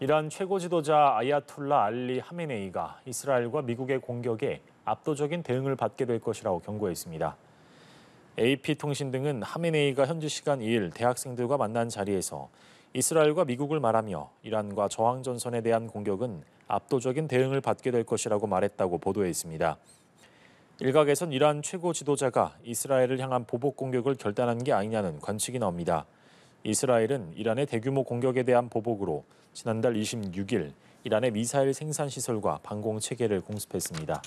이란 최고 지도자 아야툴라 알리 하메네이가 이스라엘과 미국의 공격에 압도적인 대응을 받게 될 것이라고 경고했습니다. AP통신 등은 하메네이가 현지 시간 2일 대학생들과 만난 자리에서 이스라엘과 미국을 말하며 이란과 저항전선에 대한 공격은 압도적인 대응을 받게 될 것이라고 말했다고 보도했습니다. 일각에선 이란 최고 지도자가 이스라엘을 향한 보복 공격을 결단한 게 아니냐는 관측이 나옵니다. 이스라엘은 이란의 대규모 공격에 대한 보복으로 지난달 26일 이란의 미사일 생산 시설과 방공 체계를 공습했습니다.